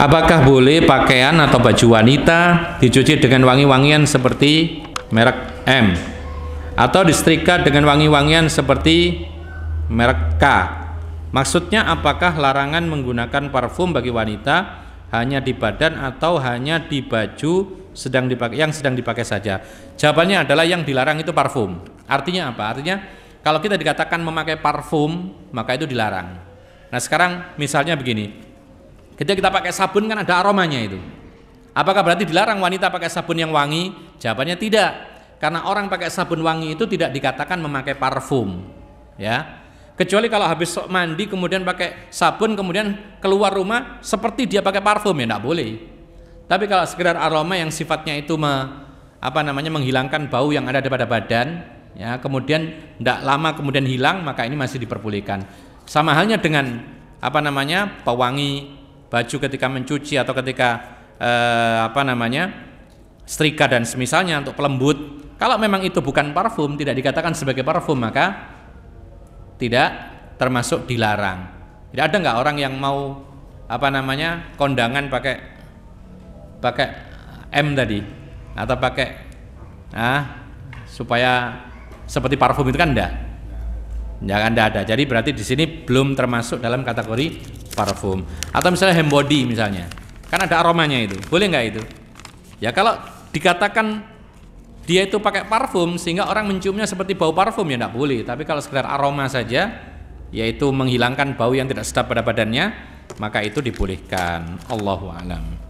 Apakah boleh pakaian atau baju wanita dicuci dengan wangi-wangian seperti merek M atau disetrika dengan wangi-wangian seperti merek K? Maksudnya apakah larangan menggunakan parfum bagi wanita hanya di badan atau hanya di baju sedang dipakai yang sedang dipakai saja? Jawabannya adalah yang dilarang itu parfum. Artinya apa? Artinya kalau kita dikatakan memakai parfum, maka itu dilarang. Nah, sekarang misalnya begini. Ketika kita pakai sabun kan ada aromanya itu. Apakah berarti dilarang wanita pakai sabun yang wangi? Jawabannya tidak. Karena orang pakai sabun wangi itu tidak dikatakan memakai parfum. Ya. Kecuali kalau habis mandi kemudian pakai sabun kemudian keluar rumah seperti dia pakai parfum ya tidak boleh. Tapi kalau sekedar aroma yang sifatnya itu me, apa namanya menghilangkan bau yang ada pada badan ya kemudian tidak lama kemudian hilang maka ini masih diperbolehkan. Sama halnya dengan apa namanya pewangi baju ketika mencuci atau ketika eh, apa namanya setrika dan semisalnya untuk pelembut kalau memang itu bukan parfum tidak dikatakan sebagai parfum maka tidak termasuk dilarang tidak ada nggak orang yang mau apa namanya kondangan pakai pakai M tadi atau pakai ah supaya seperti parfum itu kan enggak Jangan ya, ada. Jadi berarti di sini belum termasuk dalam kategori parfum atau misalnya hand body misalnya kan ada aromanya itu boleh nggak itu ya kalau dikatakan dia itu pakai parfum sehingga orang menciumnya seperti bau parfum ya tidak boleh tapi kalau sekedar aroma saja yaitu menghilangkan bau yang tidak sedap pada badannya maka itu dibolehkan Allahu alam